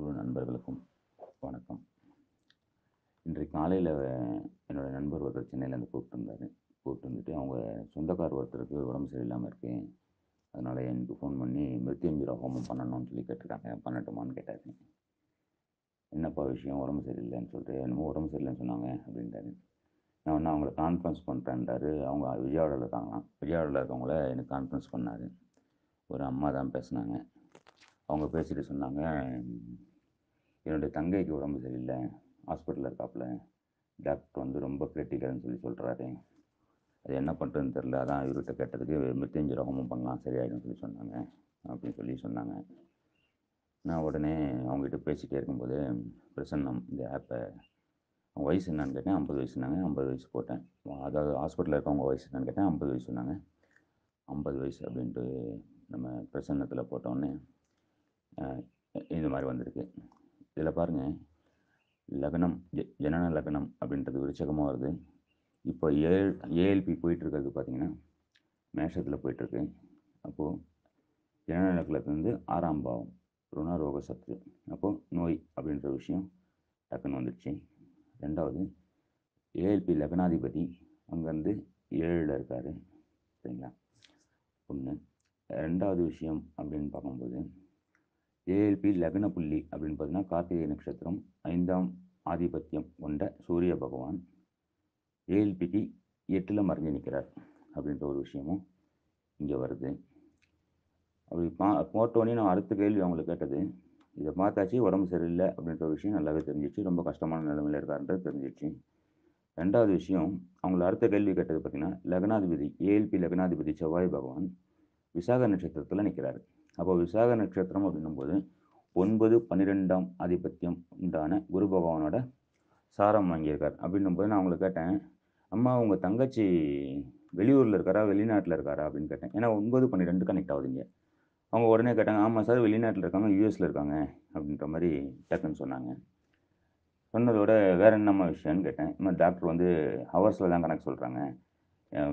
குழு நண்பர்களுக்கும் வணக்கம் இன்றைக்கு காலையில் என்னோடய நண்பர் ஒருத்தர் சென்னையிலேருந்து கூப்பிட்டுருந்தாரு கூப்பிட்டு வந்துட்டு அவங்க சொந்தக்கார் ஒருத்தருக்கு உடம்பு சரியில்லாமல் இருக்கேன் அதனால் எனக்கு ஃபோன் பண்ணி மிருத்யுஞ்சர ஹோமம் பண்ணணும்னு சொல்லி கேட்டிருக்காங்க பண்ணட்டுமான்னு கேட்டார் என்னப்பா விஷயம் உடம்பு சரியில்லைன்னு சொல்லிட்டு என்னமோ உடம்பு சரியில்லைன்னு சொன்னாங்க அப்படின்ட்டாரு நான் ஒன்று அவங்கள கான்ஃபரன்ஸ் பண்ணுறேன்றாரு அவங்க விஜயவாடாவில் இருக்காங்களாம் விஜயவாடாவில் இருக்கவங்கள எனக்கு கான்ஃபரன்ஸ் பண்ணார் ஒரு அம்மா தான் பேசினாங்க அவங்க பேசிட்டு சொன்னாங்க என்னுடைய தங்கைக்கு உடம்பு சரியில்லை ஹாஸ்பிட்டலில் இருக்காப்புல டாக்டர் வந்து ரொம்ப கிரிட்டிக்கல்னு சொல்லி சொல்கிறாரு அது என்ன பண்ணுறதுன்னு தெரில அதான் இவர்கிட்ட கேட்டதுக்கு மிருத்யஞ்சு ரோகமும் பண்ணலாம் சரியாயிடும் சொல்லி சொன்னாங்க அப்படின்னு சொல்லி சொன்னாங்க நான் உடனே அவங்ககிட்ட பேசிகிட்டே இருக்கும்போது பிரசன்னம் இந்த ஆப்பை அவங்க வயசு என்னான்னு கேட்டேன் ஐம்பது வயசுனாங்க ஐம்பது வயசு போட்டேன் அதாவது ஹாஸ்பிட்டலில் இருக்கவங்க வயசு என்னன்னு கேட்டேன் ஐம்பது வயசு சொன்னாங்க ஐம்பது வயசு அப்படின்ட்டு நம்ம பிரசன்னத்தில் போட்டோன்னே இந்த மாதிரி வந்திருக்கு இதில் பாருங்கள் லக்னம் ஜ ஜனன லக்னம் அப்படின்றது விருச்சகமாக வருது இப்போ ஏஎல் ஏஎல்பி போயிட்டுருக்கிறது பார்த்திங்கன்னா மேஷத்தில் போயிட்டுருக்கு அப்போது ஜனன வந்து ஆறாம் பாவம் ருணா ரோக சத்து அப்போது நோய் அப்படின்ற விஷயம் டக்குன்னு வந்துடுச்சு ரெண்டாவது ஏஎல்பி லக்னாதிபதி அங்கேருந்து ஏழில் இருக்கார் சரிங்களா ஒன்று ரெண்டாவது விஷயம் அப்படின்னு பார்க்கும்போது ஏஎல்பி லக்ன புள்ளி அப்படின்னு பார்த்தீங்கன்னா கார்த்திகை நட்சத்திரம் ஐந்தாம் ஆதிபத்தியம் கொண்ட சூரிய பகவான் ஏஎல்பிக்கு எட்டில் மறைஞ்சு நிற்கிறார் அப்படின்ற ஒரு விஷயமும் இங்கே வருது அப்படி பா போட்டோடனே நான் அடுத்த கேள்வி அவங்களுக்கு கேட்டது இதை பார்த்தாச்சு உடம்பு சரியில்லை அப்படின்ற ஒரு விஷயம் நல்லாவே தெரிஞ்சிச்சு ரொம்ப கஷ்டமான நிலைமையில் இருக்காருன்றது தெரிஞ்சிச்சு ரெண்டாவது விஷயம் அவங்கள அடுத்த கேள்வி கேட்டது பார்த்திங்கன்னா லக்னாதிபதி ஏஎல்பி லக்னாதிபதி செவ்வாய் பகவான் விசாக நட்சத்திரத்தில் நிற்கிறாரு அப்போ விசாக நட்சத்திரம் அப்படின்னும்போது ஒன்பது பன்னிரெண்டாம் ஆதிபத்தியம் உண்டான குரு பகவானோட சாரம் வாங்கியிருக்கார் போது நான் அவங்களை கேட்டேன் அம்மா உங்கள் தங்கச்சி வெளியூரில் இருக்காரா வெளிநாட்டில் இருக்காரா அப்படின்னு கேட்டேன் ஏன்னா ஒன்பது பன்னிரெண்டு கனெக்ட் ஆகுதுங்க அவங்க உடனே கேட்டாங்க ஆமாம் சார் வெளிநாட்டில் இருக்காங்க யூஎஸில் இருக்காங்க அப்படின்ற மாதிரி டக்குன்னு சொன்னாங்க சொன்னதோட வேறு என்னம்மா விஷயம்னு கேட்டேன் இந்த டாக்டர் வந்து ஹவர்ஸில் தான் கணக்கு சொல்கிறாங்க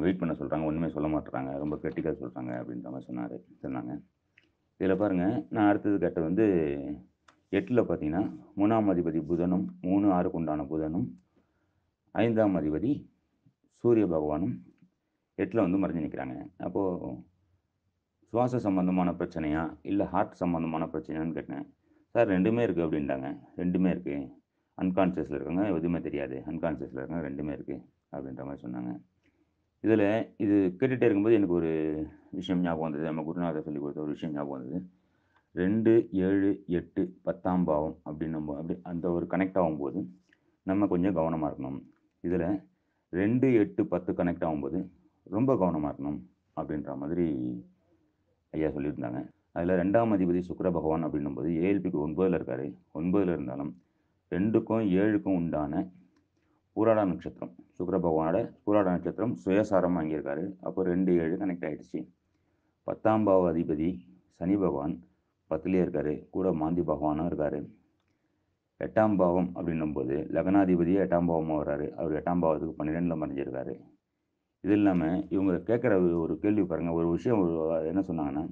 வெயிட் பண்ண சொல்கிறாங்க ஒன்றுமே சொல்ல மாட்டுறாங்க ரொம்ப கிரிட்டிக்கல் சொல்கிறாங்க அப்படின்ற மாதிரி சொன்னார் சொன்னாங்க இதில் பாருங்கள் நான் அடுத்தது கேட்ட வந்து எட்டில் பார்த்தீங்கன்னா மூணாம் அதிபதி புதனும் மூணு ஆறுக்கு உண்டான புதனும் ஐந்தாம் அதிபதி சூரிய பகவானும் எட்டில் வந்து மறைஞ்சு நிற்கிறாங்க அப்போது சுவாச சம்மந்தமான பிரச்சனையா இல்லை ஹார்ட் சம்மந்தமான பிரச்சனையான்னு கேட்டேன் சார் ரெண்டுமே இருக்குது அப்படின்ட்டாங்க ரெண்டுமே இருக்குது அன்கான்ஷியஸில் இருக்காங்க எதுவுமே தெரியாது அன்கான்ஷியஸில் இருக்காங்க ரெண்டுமே இருக்குது அப்படின்ற மாதிரி சொன்னாங்க இதில் இது கேட்டுகிட்டே இருக்கும்போது எனக்கு ஒரு விஷயம் ஞாபகம் வந்தது நம்ம குருநாதர் சொல்லி கொடுத்த ஒரு விஷயம் ஞாபகம் வந்தது ரெண்டு ஏழு எட்டு பத்தாம் பாவம் அப்படின்னு நம்ம அப்படி அந்த ஒரு கனெக்ட் ஆகும்போது நம்ம கொஞ்சம் கவனமாக இருக்கணும் இதில் ரெண்டு எட்டு பத்து கனெக்ட் ஆகும்போது ரொம்ப கவனமாக இருக்கணும் அப்படின்ற மாதிரி ஐயா சொல்லியிருந்தாங்க அதில் ரெண்டாம் அதிபதி சுக்கர பகவான் அப்படின்னும்போது ஏஎல்பிக்கு ஒன்பதில் இருக்கார் ஒன்பதில் இருந்தாலும் ரெண்டுக்கும் ஏழுக்கும் உண்டான பூராடா நட்சத்திரம் சுக்கர பகவானோட பூராடா நட்சத்திரம் சுயசாரமாக வாங்கியிருக்காரு அப்போ ரெண்டு ஏழு கனெக்ட் ஆகிடுச்சு பத்தாம் பாவ அதிபதி சனி பகவான் பத்துலேயே இருக்கார் கூட மாந்தி பகவானும் இருக்கார் எட்டாம் பாவம் அப்படின்னும்போது லக்னாதிபதியே எட்டாம் பாவமாக வர்றாரு அவர் எட்டாம் பாவத்துக்கு பன்னிரெண்டில் மறைஞ்சிருக்காரு இது இல்லாமல் இவங்க கேட்குற ஒரு கேள்வி பாருங்கள் ஒரு விஷயம் என்ன சொன்னாங்கன்னா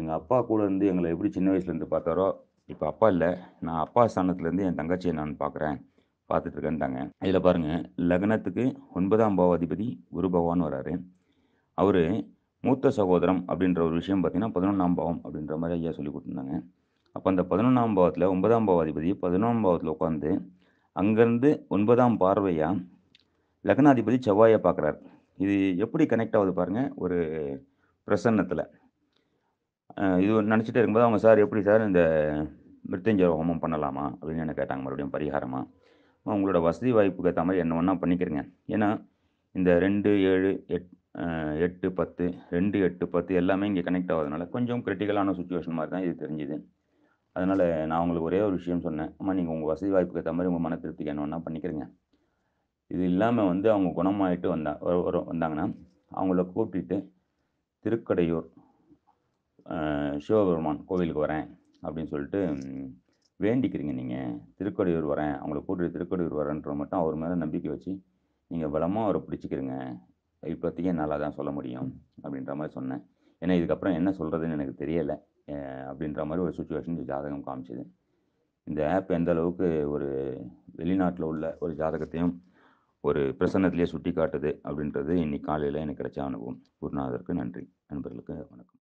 எங்கள் அப்பா கூட இருந்து எங்களை எப்படி சின்ன வயசுலேருந்து பார்த்தாரோ இப்போ அப்பா இல்லை நான் அப்பா ஸ்தானத்துலேருந்து என் தங்கச்சியை நான் பார்க்குறேன் பார்த்துட்ருக்கேன்ட்டாங்க இதில் பாருங்கள் லக்னத்துக்கு ஒன்பதாம் பாவாதிபதி குரு பகவான் வர்றாரு அவர் மூத்த சகோதரம் அப்படின்ற ஒரு விஷயம் பார்த்திங்கன்னா பதினொன்றாம் பாவம் அப்படின்ற மாதிரி ஐயா சொல்லி கொடுத்துருந்தாங்க அப்போ அந்த பதினொன்றாம் பாவத்தில் ஒன்பதாம் பாவாதிபதி பதினொன்றாம் பாவத்தில் உட்காந்து அங்கேருந்து ஒன்பதாம் பார்வையாக லக்னாதிபதி செவ்வாயை பார்க்குறார் இது எப்படி கனெக்ட் ஆகுது பாருங்கள் ஒரு பிரசன்னத்தில் இது நினச்சிட்டே இருக்கும்போது அவங்க சார் எப்படி சார் இந்த மிருத்தஞ்சர் ஹோமம் பண்ணலாமா அப்படின்னு என்ன கேட்டாங்க மறுபடியும் பரிகாரமாக அவங்களோட வசதி வாய்ப்புக்கு ஏற்ற மாதிரி என்ன ஒன்றா பண்ணிக்கிறேங்க ஏன்னா இந்த ரெண்டு ஏழு எட் எட்டு பத்து ரெண்டு எட்டு பத்து எல்லாமே இங்கே கனெக்ட் ஆகிறதுனால கொஞ்சம் கிரிட்டிக்கலான சுச்சுவேஷன் மாதிரி தான் இது தெரிஞ்சுது அதனால் நான் உங்களுக்கு ஒரே ஒரு விஷயம் சொன்னேன் அம்மா நீங்கள் உங்கள் வசதி வாய்ப்புக்கு ஏற்ற மாதிரி உங்கள் மன திருப்திக்கு என்ன பண்ணிக்கிறீங்க இது இல்லாமல் வந்து அவங்க குணமாயிட்டு வந்தா வந்தாங்கன்னா அவங்கள கூப்பிட்டு திருக்கடையூர் சிவபெருமான் கோவிலுக்கு வரேன் அப்படின்னு சொல்லிட்டு வேண்டிக்கிறீங்க நீங்கள் திருக்கடையூர் வரேன் அவங்கள கூப்பிட்டு திருக்கடையூர் வரேன்ற மட்டும் அவர் மேலே நம்பிக்கை வச்சு நீங்கள் பலமாக அவரை பிடிச்சிக்கிறீங்க இப்போதைக்கு என்னால் தான் சொல்ல முடியும் அப்படின்ற மாதிரி சொன்னேன் ஏன்னா இதுக்கப்புறம் என்ன சொல்கிறதுன்னு எனக்கு தெரியலை அப்படின்ற மாதிரி ஒரு சுச்சுவேஷன் ஜாதகம் காமிச்சிது இந்த ஆப் எந்த அளவுக்கு ஒரு வெளிநாட்டில் உள்ள ஒரு ஜாதகத்தையும் ஒரு பிரசன்னத்திலே சுட்டி காட்டுது அப்படின்றது இன்னைக்கு காலையில் எனக்கு கிடைச்ச அனுபவம் குருநாதருக்கு நன்றி நண்பர்களுக்கு வணக்கம்